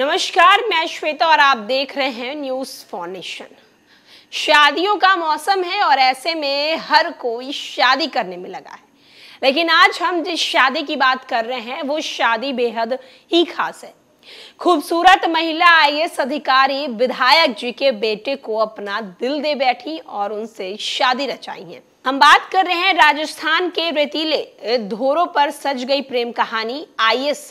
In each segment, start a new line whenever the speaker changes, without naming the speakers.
नमस्कार मैं श्वेता और आप देख रहे हैं न्यूज फॉर्नेशन शादियों का मौसम है और ऐसे में हर कोई शादी करने में लगा है लेकिन आज हम जिस शादी की बात कर रहे हैं वो शादी बेहद ही खास है खूबसूरत महिला आई अधिकारी विधायक जी के बेटे को अपना दिल दे बैठी और उनसे शादी रचाई है हम बात कर रहे हैं राजस्थान के रेतीले धोरों पर सज गई प्रेम कहानी आईएस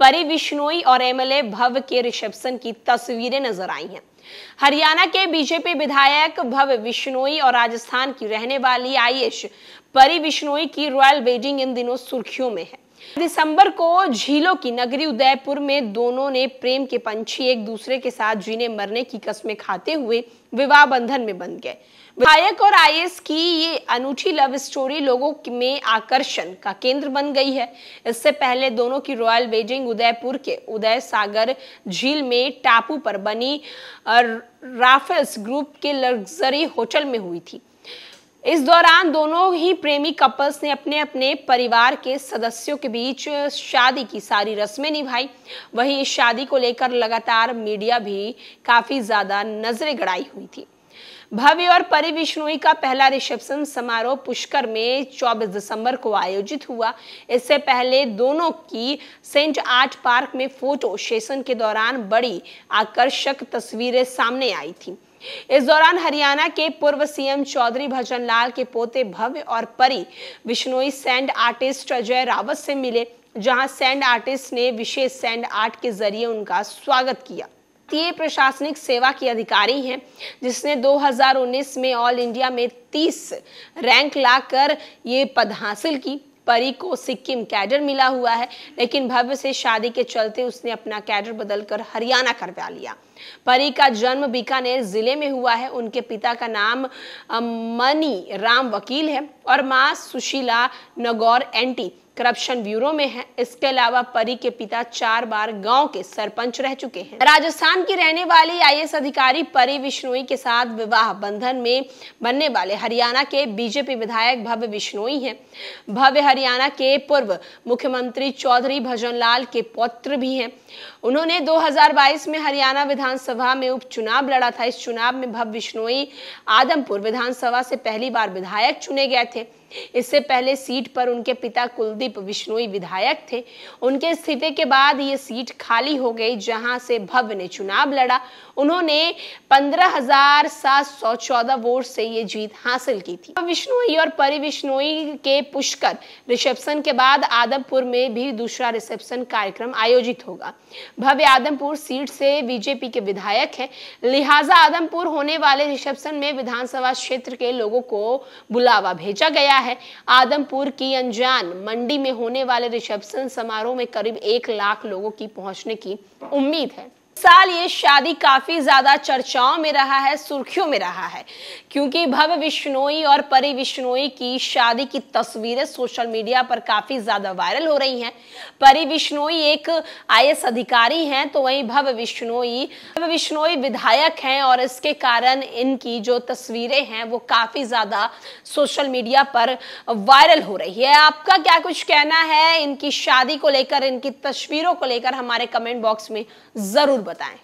परी विश्नोई और एमएलए भव के रिसेप्शन की तस्वीरें नजर आई हैं हरियाणा के बीजेपी विधायक भव विश्नोई और राजस्थान की रहने वाली आईएस परी बिश्नोई की रॉयल वेडिंग इन दिनों सुर्खियों में है दिसंबर को झीलों की नगरी उदयपुर में दोनों ने प्रेम के पंछी एक दूसरे के साथ जीने मरने की कस्में खाते हुए विवाह बंधन में बंध गए विधायक और आई की ये अनूठी लव स्टोरी लोगों में आकर्षण का केंद्र बन गई है इससे पहले दोनों की रॉयल वेडिंग उदयपुर के उदय सागर झील में टापू पर बनी राफेल्स ग्रुप के लग्जरी होटल में हुई थी इस दौरान दोनों ही प्रेमी कपल्स ने अपने अपने परिवार के सदस्यों के बीच शादी की सारी रस्में निभाई वहीं इस शादी को लेकर लगातार मीडिया भी काफी ज्यादा नजरें गड़ाई हुई थी भव्य और परी विष्णुई का पहला रिसेप्शन समारोह पुष्कर में 24 दिसंबर को आयोजित हुआ इससे पहले दोनों की सेंट आर्ट पार्क में फोटो सेशन के दौरान बड़ी आकर्षक तस्वीरें सामने आई थीं इस दौरान हरियाणा के पूर्व सीएम चौधरी भजन लाल के पोते भव्य और परी विश्नोई सैंड आर्टिस्ट अजय रावत से मिले जहां सैंड आर्टिस्ट ने विशेष सैंड आर्ट के जरिए उनका स्वागत किया प्रशासनिक सेवा की अधिकारी हैं जिसने 2019 में ऑल इंडिया में 30 रैंक लाकर ये पद हासिल की परी को सिक्किम कैडर मिला हुआ है लेकिन भव्य से शादी के चलते उसने अपना कैडर बदलकर हरियाणा करवा लिया परी का जन्म बीकानेर जिले में हुआ है उनके पिता का नाम मनी राम वकील है और माँ Sushila Nagaur anti corruption bureau में है इसके अलावा परी के पिता चार बार गांव के सरपंच रह चुके हैं राजस्थान की रहने वाली आई अधिकारी परी विश्नोई के साथ विवाह बंधन में बनने वाले हरियाणा के बीजेपी विधायक भव्य विश्नोई हैं भव्य हरियाणा के पूर्व मुख्यमंत्री चौधरी भजन के पौत्र भी हैं उन्होंने दो में हरियाणा विधानसभा में उपचुनाव लड़ा था इस चुनाव में भव्य विश्नोई आदमपुर विधानसभा से पहली बार विधायक चुने गए थे इससे पहले सीट पर उनके पिता कुलदीप विश्नोई विधायक थे उनके इस्तीफे के बाद ये सीट खाली हो गई जहां से भव्य ने चुनाव लड़ा उन्होंने पंद्रह हजार सात सौ चौदह वोट से ये जीत हासिल की थी विश्नोई और परिविश्नोई के पुष्कर रिसेप्शन के बाद आदमपुर में भी दूसरा रिसेप्शन कार्यक्रम आयोजित होगा भव्य आदमपुर सीट से बीजेपी के विधायक है लिहाजा आदमपुर होने वाले रिसेप्शन में विधानसभा क्षेत्र के लोगों को बुलावा भेजा गया है आदमपुर की अनजान मंडी में होने वाले रिसेप्शन समारोह में करीब एक लाख लोगों की पहुंचने की उम्मीद है साल ये शादी काफी ज्यादा चर्चाओं में रहा है सुर्खियों में रहा है क्योंकि भव्य विश्नोई और परी विश्नोई की शादी की तस्वीरें सोशल मीडिया पर काफी ज्यादा वायरल हो रही हैं परी विश्नोई एक आई अधिकारी हैं तो वहीं भव्य विश्नोई भव्य विश्नोई विधायक हैं और इसके कारण इनकी जो तस्वीरें हैं वो काफी ज्यादा सोशल मीडिया पर वायरल हो रही है आपका क्या कुछ कहना है इनकी शादी को लेकर इनकी तस्वीरों को लेकर हमारे कमेंट बॉक्स में जरूर 不带？